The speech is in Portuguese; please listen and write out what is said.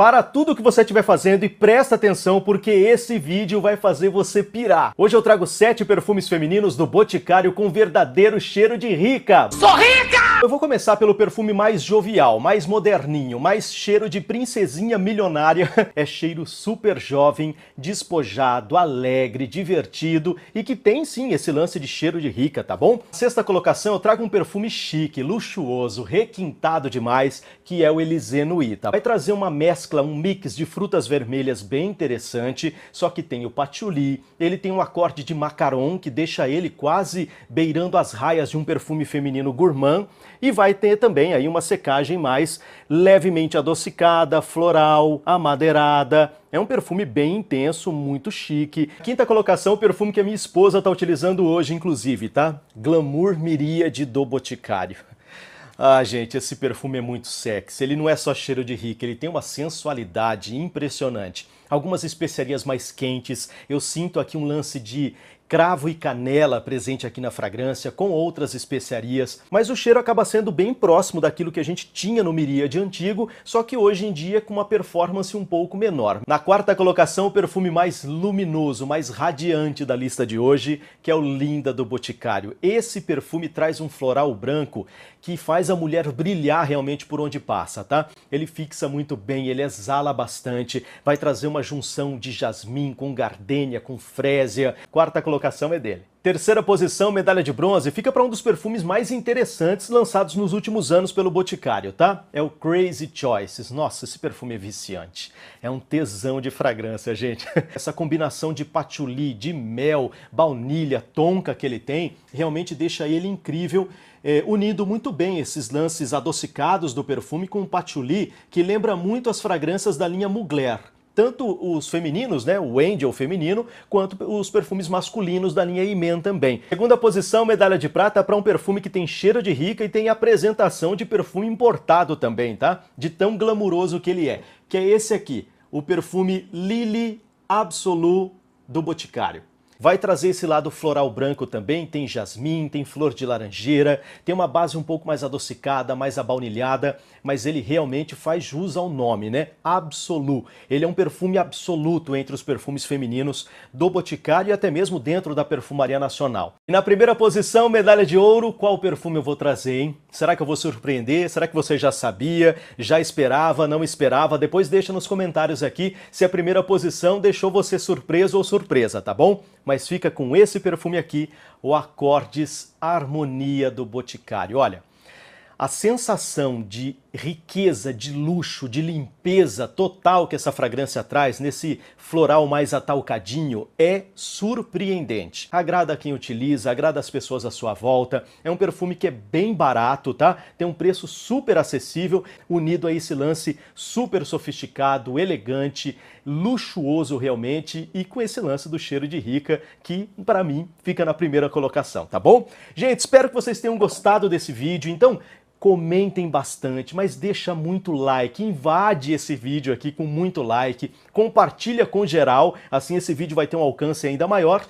para tudo que você estiver fazendo e presta atenção porque esse vídeo vai fazer você pirar. Hoje eu trago sete perfumes femininos do Boticário com verdadeiro cheiro de rica. Sou rica! Eu vou começar pelo perfume mais jovial, mais moderninho, mais cheiro de princesinha milionária. É cheiro super jovem, despojado, alegre, divertido e que tem sim esse lance de cheiro de rica, tá bom? Sexta colocação eu trago um perfume chique, luxuoso, requintado demais, que é o Elysée Nuit, tá? Vai trazer uma mescla mescla um mix de frutas vermelhas bem interessante, só que tem o patchouli, ele tem um acorde de macaron que deixa ele quase beirando as raias de um perfume feminino gourmand e vai ter também aí uma secagem mais levemente adocicada, floral, amadeirada, é um perfume bem intenso, muito chique. Quinta colocação, o perfume que a minha esposa está utilizando hoje, inclusive, tá? Glamour Miríade do Boticário. Ah, gente, esse perfume é muito sexy. Ele não é só cheiro de rico, ele tem uma sensualidade impressionante. Algumas especiarias mais quentes, eu sinto aqui um lance de cravo e canela presente aqui na fragrância, com outras especiarias, mas o cheiro acaba sendo bem próximo daquilo que a gente tinha no Miríade antigo, só que hoje em dia com uma performance um pouco menor. Na quarta colocação, o perfume mais luminoso, mais radiante da lista de hoje, que é o Linda do Boticário. Esse perfume traz um floral branco que faz a mulher brilhar realmente por onde passa, tá? Ele fixa muito bem, ele exala bastante, vai trazer uma junção de jasmim com gardênia, com frésia. Quarta colocação colocação é dele. Terceira posição, medalha de bronze, fica para um dos perfumes mais interessantes lançados nos últimos anos pelo Boticário, tá? É o Crazy Choices. Nossa, esse perfume é viciante. É um tesão de fragrância, gente. Essa combinação de patchouli, de mel, baunilha, tonka que ele tem, realmente deixa ele incrível, é, unindo muito bem esses lances adocicados do perfume com o patchouli, que lembra muito as fragrâncias da linha Mugler tanto os femininos, né, o Angel é feminino, quanto os perfumes masculinos da linha Imen também. Segunda posição, medalha de prata para um perfume que tem cheiro de rica e tem apresentação de perfume importado também, tá? De tão glamuroso que ele é, que é esse aqui, o perfume Lily Absolu do Boticário. Vai trazer esse lado floral branco também, tem jasmim, tem flor de laranjeira, tem uma base um pouco mais adocicada, mais abaunilhada, mas ele realmente faz jus ao nome, né? Absolu. Ele é um perfume absoluto entre os perfumes femininos do Boticário e até mesmo dentro da Perfumaria Nacional. E na primeira posição, medalha de ouro, qual perfume eu vou trazer, hein? Será que eu vou surpreender? Será que você já sabia? Já esperava? Não esperava? Depois deixa nos comentários aqui se a primeira posição deixou você surpreso ou surpresa, tá bom? Mas fica com esse perfume aqui, o Acordes Harmonia do Boticário. Olha, a sensação de riqueza, de luxo, de limpeza total que essa fragrância traz nesse floral mais atalcadinho é surpreendente. Agrada quem utiliza, agrada as pessoas à sua volta. É um perfume que é bem barato, tá? Tem um preço super acessível, unido a esse lance super sofisticado, elegante, luxuoso realmente e com esse lance do cheiro de rica que para mim fica na primeira colocação, tá bom? Gente, espero que vocês tenham gostado desse vídeo. Então, comentem bastante, mas deixa muito like, invade esse vídeo aqui com muito like, compartilha com geral, assim esse vídeo vai ter um alcance ainda maior